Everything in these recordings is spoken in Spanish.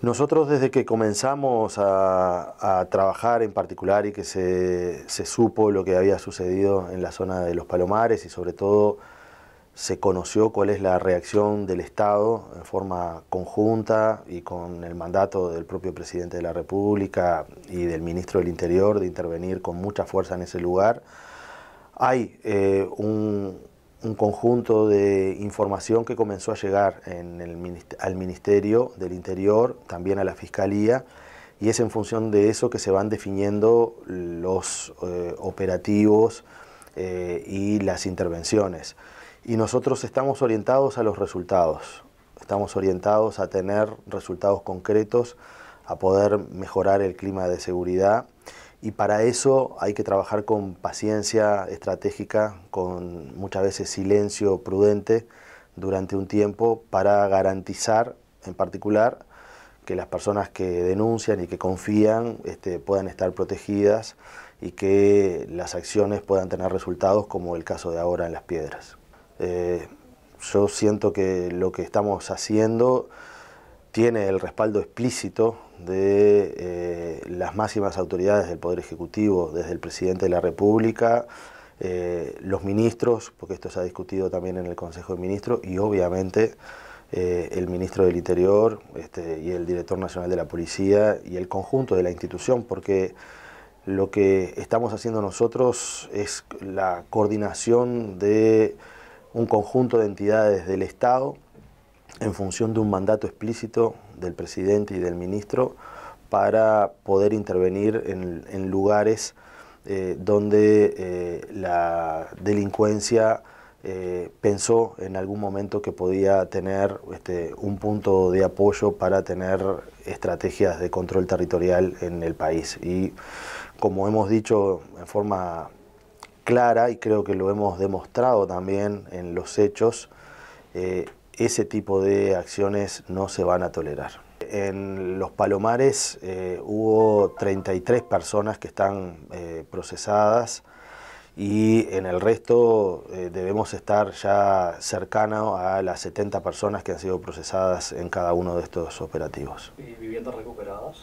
Nosotros desde que comenzamos a, trabajar en particular y que se, supo lo que había sucedido en la zona de los Palomares y sobre todo se conoció cuál es la reacción del Estado en forma conjunta y con el mandato del propio presidente de la República y del ministro del Interior de intervenir con mucha fuerza en ese lugar, hay eh, un un conjunto de información que comenzó a llegar al Ministerio del Interior, también a la Fiscalía, y es en función de eso que se van definiendo los eh, operativos eh, y las intervenciones. Y nosotros estamos orientados a los resultados, estamos orientados a tener resultados concretos, a poder mejorar el clima de seguridad y para eso hay que trabajar con paciencia estratégica, con muchas veces silencio prudente durante un tiempo para garantizar en particular que las personas que denuncian y que confían este, puedan estar protegidas y que las acciones puedan tener resultados como el caso de ahora en Las Piedras. Eh, yo siento que lo que estamos haciendo tiene el respaldo explícito de eh, las máximas autoridades del Poder Ejecutivo, desde el Presidente de la República, eh, los ministros, porque esto se ha discutido también en el Consejo de Ministros, y obviamente eh, el Ministro del Interior este, y el Director Nacional de la Policía y el conjunto de la institución, porque lo que estamos haciendo nosotros es la coordinación de un conjunto de entidades del Estado en función de un mandato explícito del presidente y del ministro para poder intervenir en, lugares eh, donde eh, la delincuencia eh, pensó en algún momento que podía tener este, un punto de apoyo para tener estrategias de control territorial en el país. Y como hemos dicho en forma clara, y creo que lo hemos demostrado también en los hechos, ese tipo de acciones no se van a tolerar en los Palomares eh, hubo 33 personas que están eh, procesadas y en el resto eh, debemos estar ya cercano a las 70 personas que han sido procesadas en cada uno de estos operativos. ¿Y viviendas recuperadas?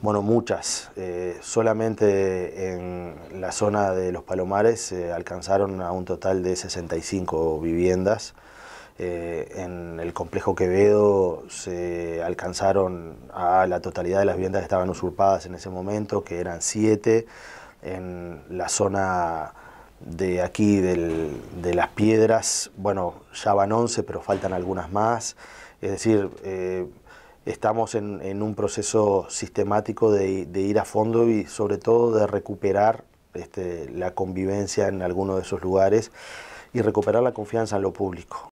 Bueno, muchas. solamente en la zona de los Palomares alcanzaron a un total de 65 viviendas. Eh, en el complejo Quevedo se alcanzaron a la totalidad de las viviendas que estaban usurpadas en ese momento, que eran siete. En la zona de aquí de las piedras, bueno, ya van 11, pero faltan algunas más. Es decir, eh, estamos en, un proceso sistemático de, ir a fondo y sobre todo de recuperar este, la convivencia en alguno de esos lugares y recuperar la confianza en lo público.